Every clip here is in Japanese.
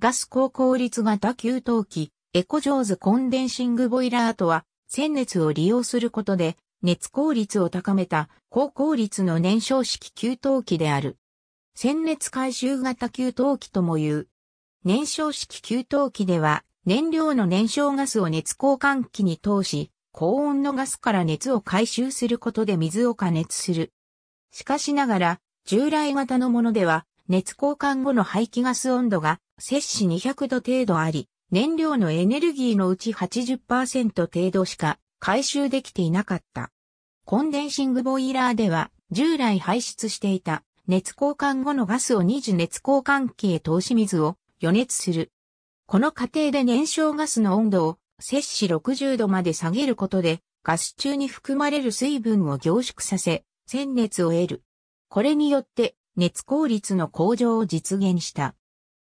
ガス高効率型給湯器、エコジョーズコンデンシングボイラーとは、鮮熱を利用することで、熱効率を高めた高効率の燃焼式給湯器である。鮮熱回収型給湯器とも言う。燃焼式給湯器では、燃料の燃焼ガスを熱交換器に通し、高温のガスから熱を回収することで水を加熱する。しかしながら、従来型のものでは、熱交換後の排気ガス温度が摂氏200度程度あり、燃料のエネルギーのうち80%程度しか回収できていなかった。コンデンシングボイラーでは従来排出していた熱交換後のガスを二次熱交換器へ通し水を予熱する。この過程で燃焼ガスの温度を摂氏60度まで下げることでガス中に含まれる水分を凝縮させ、鮮熱を得る。これによって熱効率の向上を実現した。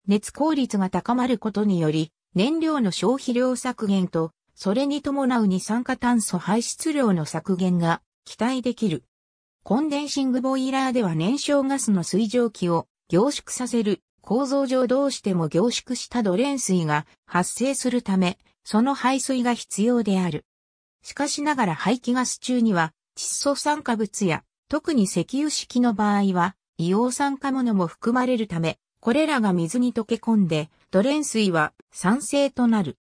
熱効率が高まることにより、燃料の消費量削減と、それに伴う二酸化炭素排出量の削減が期待できる。コンデンシングボイラーでは燃焼ガスの水蒸気を凝縮させる構造上どうしても凝縮したドレン水が発生するため、その排水が必要である。しかしながら排気ガス中には窒素酸化物や特に石油式の場合は硫黄酸化物も含まれるため、これらが水に溶け込んで、ドレン水は酸性となる。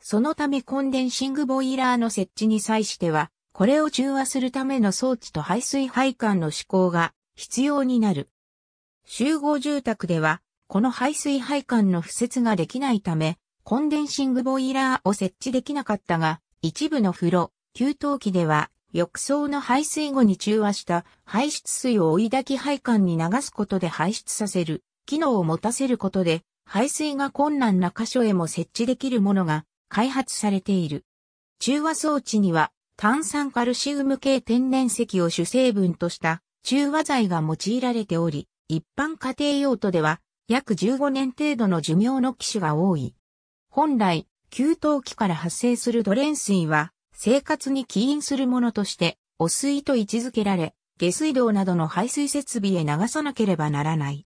そのためコンデンシングボイラーの設置に際しては、これを中和するための装置と排水配管の施工が必要になる。集合住宅では、この排水配管の敷設ができないため、コンデンシングボイラーを設置できなかったが、一部の風呂、給湯器では浴槽の排水後に中和した排出水を追い焚き配管に流すことで排出させる、機能を持たせることで、排水が困難な箇所へも設置できるものが開発されている。中和装置には炭酸カルシウム系天然石を主成分とした中和剤が用いられており、一般家庭用途では約15年程度の寿命の機種が多い。本来、給湯器から発生するドレン水は生活に起因するものとして、汚水と位置づけられ、下水道などの排水設備へ流さなければならない。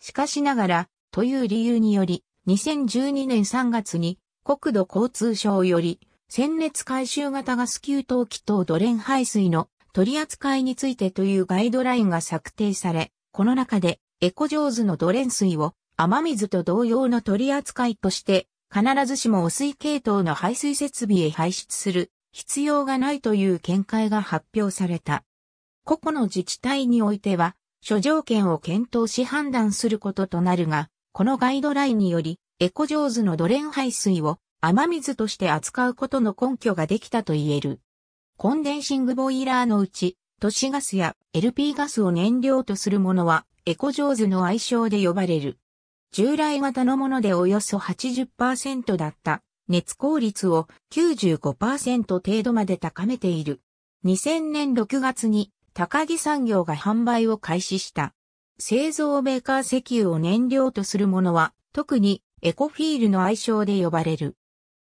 しかしながら、という理由により、2012年3月に国土交通省より、戦熱回収型ガス給湯器等ドレン排水の取り扱いについてというガイドラインが策定され、この中でエコジョーズのドレン水を雨水と同様の取り扱いとして必ずしも汚水系統の排水設備へ排出する必要がないという見解が発表された。個々の自治体においては、諸条件を検討し判断することとなるが、このガイドラインにより、エコジョーズのドレン排水を雨水として扱うことの根拠ができたと言える。コンデンシングボイラーのうち、都市ガスや LP ガスを燃料とするものは、エコジョーズの愛称で呼ばれる。従来型のものでおよそ80%だった熱効率を95%程度まで高めている。2000年6月に高木産業が販売を開始した。製造メーカー石油を燃料とするものは、特にエコフィールの愛称で呼ばれる。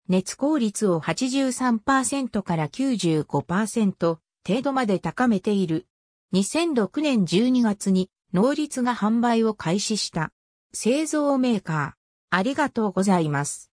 熱効率を83%から95%程度まで高めている。2006年12月に能率が販売を開始した。製造メーカー。ありがとうございます。